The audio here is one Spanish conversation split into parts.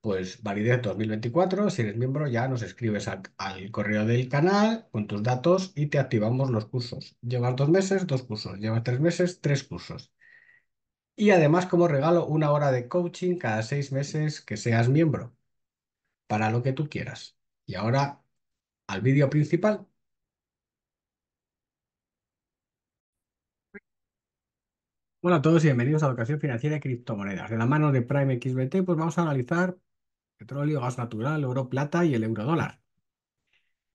pues validez 2024, si eres miembro ya nos escribes al correo del canal con tus datos y te activamos los cursos. Llevas dos meses, dos cursos. Llevas tres meses, tres cursos. Y además como regalo una hora de coaching cada seis meses que seas miembro, para lo que tú quieras. Y ahora al vídeo principal. Hola a todos y bienvenidos a Educación Financiera y Criptomonedas. De la mano de Prime XBT, pues vamos a analizar petróleo, gas natural, oro, plata y el euro dólar.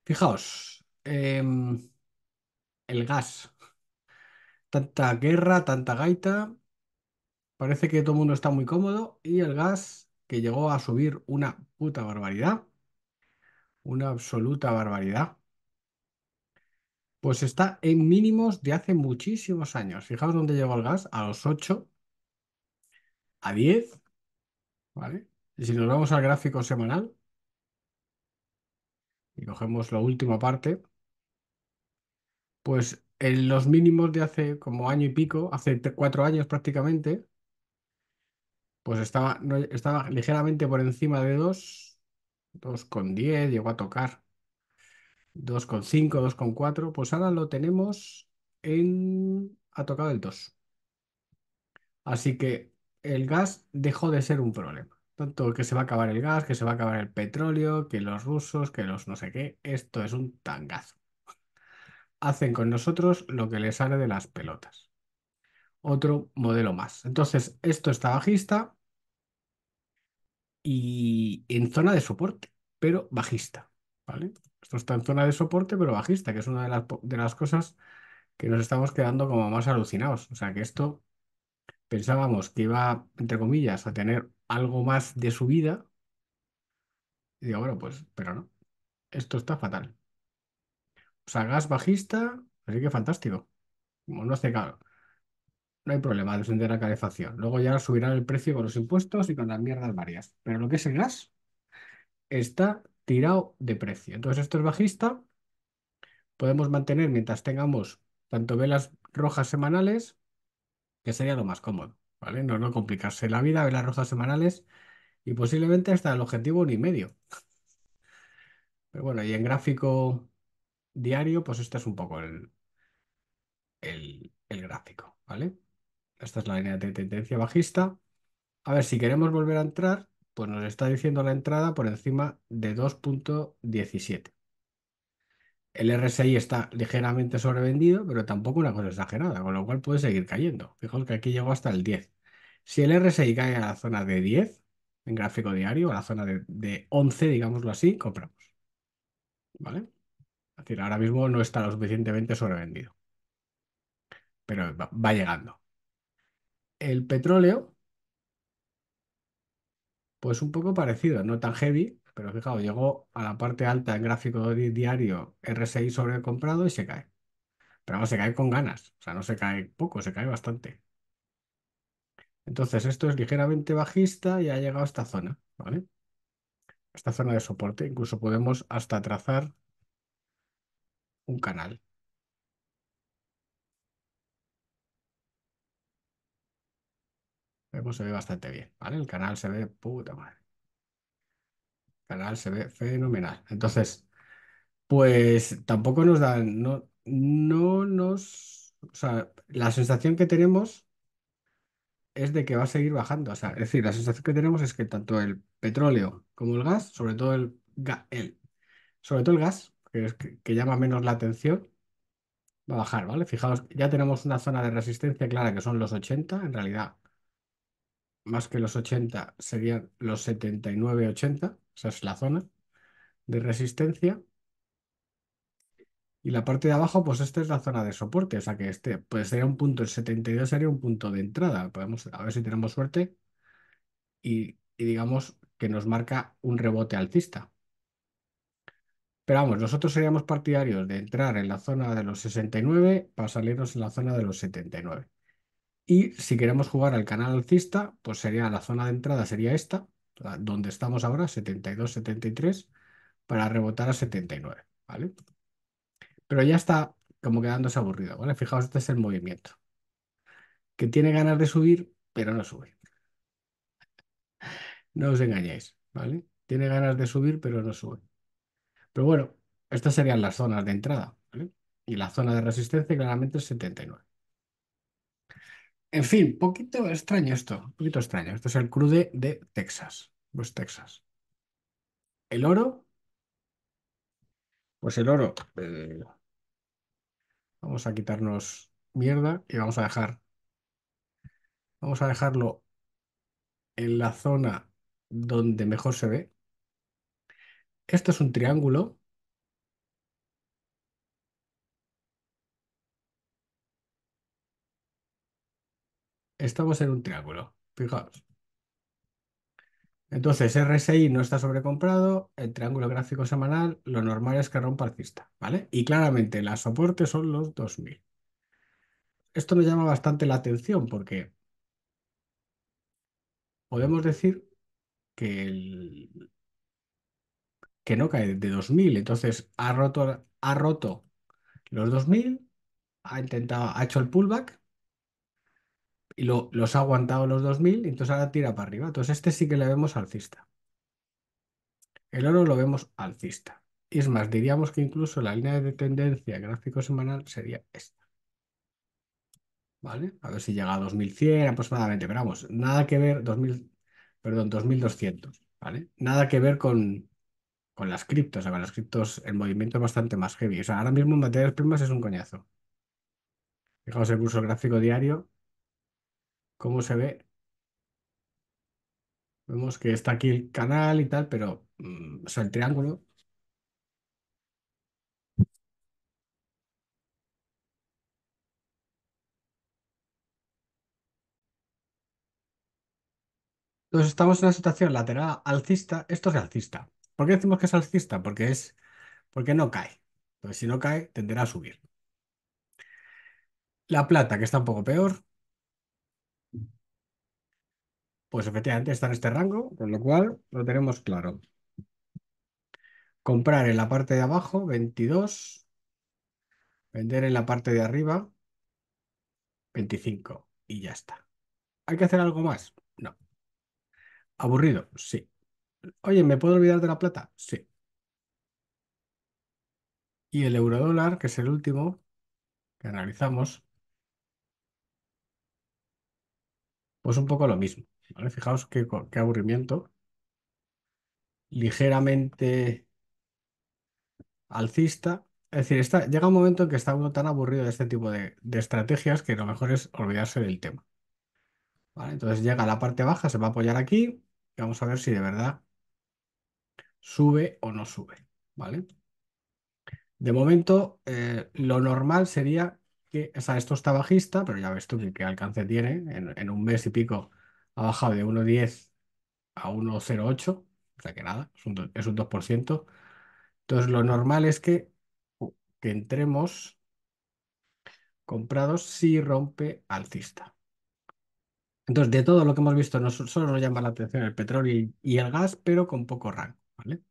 Fijaos, em, el gas. Tanta guerra, tanta gaita. Parece que todo el mundo está muy cómodo y el gas que llegó a subir una puta barbaridad. Una absoluta barbaridad. Pues está en mínimos de hace muchísimos años. Fijaos dónde llegó el gas, a los 8, a 10, ¿vale? Y si nos vamos al gráfico semanal y cogemos la última parte, pues en los mínimos de hace como año y pico, hace cuatro años prácticamente, pues estaba, estaba ligeramente por encima de 2, 2,10 llegó a tocar 2,5, 2,4, pues ahora lo tenemos en... ha tocado el 2. Así que el gas dejó de ser un problema. Tanto que se va a acabar el gas, que se va a acabar el petróleo, que los rusos, que los no sé qué. Esto es un tangazo. Hacen con nosotros lo que les sale de las pelotas. Otro modelo más. Entonces, esto está bajista y en zona de soporte, pero bajista. ¿vale? Esto está en zona de soporte, pero bajista, que es una de las, de las cosas que nos estamos quedando como más alucinados. O sea, que esto pensábamos que iba, entre comillas, a tener algo más de subida Y digo, bueno, pues, pero no. Esto está fatal. O sea, gas bajista, así que fantástico. Como no hace caro. No hay problema, de descender la calefacción. Luego ya subirán el precio con los impuestos y con las mierdas varias. Pero lo que es el gas está tirado de precio. Entonces, esto es bajista. Podemos mantener mientras tengamos tanto velas rojas semanales, que sería lo más cómodo. ¿vale? No, complicarse la vida, ver las rojas semanales y posiblemente hasta el objetivo ni medio. Pero bueno, y en gráfico diario, pues este es un poco el, el, el gráfico, ¿vale? Esta es la línea de tendencia bajista. A ver, si queremos volver a entrar, pues nos está diciendo la entrada por encima de 2.17. El RSI está ligeramente sobrevendido, pero tampoco una cosa exagerada, con lo cual puede seguir cayendo. Fijaos que aquí llegó hasta el 10. Si el RSI cae a la zona de 10 en gráfico diario, a la zona de, 11, digámoslo así, compramos. ¿Vale? Es decir, ahora mismo no está lo suficientemente sobrevendido. Pero va llegando. El petróleo, pues un poco parecido, no tan heavy, pero fijaos, llegó a la parte alta del gráfico diario RSI sobre comprado y se cae. Pero vamos, se cae con ganas. O sea, no se cae poco, se cae bastante. Entonces, esto es ligeramente bajista y ha llegado a esta zona, ¿vale? Esta zona de soporte. Incluso podemos hasta trazar un canal. vemos se ve bastante bien, ¿vale? El canal se ve puta madre canal se ve fenomenal. Entonces, pues tampoco nos dan, no, no nos, o sea, la sensación que tenemos es de que va a seguir bajando. O sea, es decir, la sensación que tenemos es que tanto el petróleo como el gas, sobre todo el, sobre todo el gas, que, llama menos la atención, va a bajar, ¿vale? Fijaos, ya tenemos una zona de resistencia clara que son los 80, en realidad, más que los 80 serían los 79, 80 esa es la zona de resistencia. Y la parte de abajo, pues esta es la zona de soporte, o sea que este pues sería un punto, el 72 sería un punto de entrada. Podemos, a ver si tenemos suerte y, y digamos que nos marca un rebote alcista. Pero vamos, nosotros seríamos partidarios de entrar en la zona de los 69 para salirnos en la zona de los 79. Y si queremos jugar al canal alcista, pues sería la zona de entrada sería esta, donde estamos ahora, 72, 73, para rebotar a 79, ¿vale? Pero ya está como quedándose aburrido, ¿vale? Fijaos, este es el movimiento, que tiene ganas de subir, pero no sube. No os engañéis, ¿vale? Tiene ganas de subir, pero no sube. Pero bueno, estas serían las zonas de entrada, ¿vale? Y la zona de resistencia claramente es 79. En fin, poquito extraño esto, poquito extraño. Esto es el crude de Texas, pues Texas. El oro, pues el oro. Eh, vamos a quitarnos mierda y vamos a dejar, vamos a dejarlo en la zona donde mejor se ve. Esto es un triángulo estamos en un triángulo, fijaos. Entonces, RSI no está sobrecomprado, el triángulo gráfico semanal, lo normal es que rompa cista, ¿vale? Y claramente, los soporte son los 2000. Esto me llama bastante la atención porque podemos decir que, no cae de 2000, entonces ha roto, ha roto los 2000, ha intentado, ha hecho el pullback, y los ha aguantado los 2000, entonces ahora tira para arriba. Entonces este sí que le vemos alcista. El oro lo vemos alcista. Y es más, diríamos que incluso la línea de tendencia gráfico semanal sería esta. ¿Vale? A ver si llega a 2100 aproximadamente, pero vamos, nada que ver, 2000, perdón, 2200, ¿vale? Nada que ver con, las criptos, o las criptos el movimiento es bastante más heavy. O sea, ahora mismo en materias primas es un coñazo. Fijaos el curso gráfico diario, cómo se ve. Vemos que está aquí el canal y tal, pero, es mm, o el triángulo. Entonces estamos en una situación lateral alcista, esto es alcista. ¿Por qué decimos que es alcista? Porque es porque no cae. Entonces, si no cae, tenderá a subir. La plata, que está un poco peor, pues efectivamente está en este rango, con lo cual lo tenemos claro. Comprar en la parte de abajo, 22. Vender en la parte de arriba, 25. Y ya está. ¿Hay que hacer algo más? No. ¿Aburrido? Sí. Oye, ¿me puedo olvidar de la plata? Sí. Y el euro dólar, que es el último que analizamos, pues un poco lo mismo. Fijaos qué, aburrimiento. Ligeramente alcista. Es decir, está, llega un momento en que está uno tan aburrido de este tipo de, estrategias que lo mejor es olvidarse del tema. entonces llega a la parte baja, se va a apoyar aquí y vamos a ver si de verdad sube o no sube. ¿vale? De momento, eh, lo normal sería que, o esto está bajista, pero ya ves tú qué alcance tiene, en, un mes y pico ha bajado de 1,10 a 1,08, o sea que nada, es un, 2%. Entonces, lo normal es que, que entremos comprados si rompe alcista. Entonces, de todo lo que hemos visto, no solo nos llama la atención el petróleo y, el gas, pero con poco rango, ¿vale?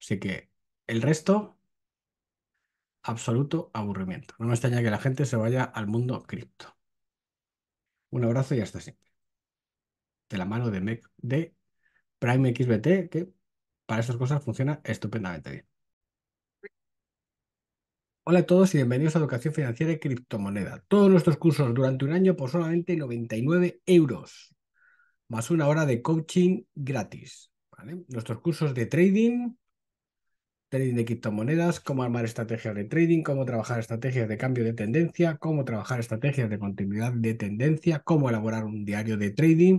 Así que el resto, absoluto aburrimiento. No me extraña que la gente se vaya al mundo cripto. Un abrazo y hasta siempre de la mano de, Mac, de Prime XBT, que para estas cosas funciona estupendamente bien. Hola a todos y bienvenidos a Educación Financiera y Criptomoneda. Todos nuestros cursos durante un año por solamente 99 euros, más una hora de coaching gratis. Nuestros cursos de trading, trading de criptomonedas, cómo armar estrategias de trading, cómo trabajar estrategias de cambio de tendencia, cómo trabajar estrategias de continuidad de tendencia, cómo elaborar un diario de trading,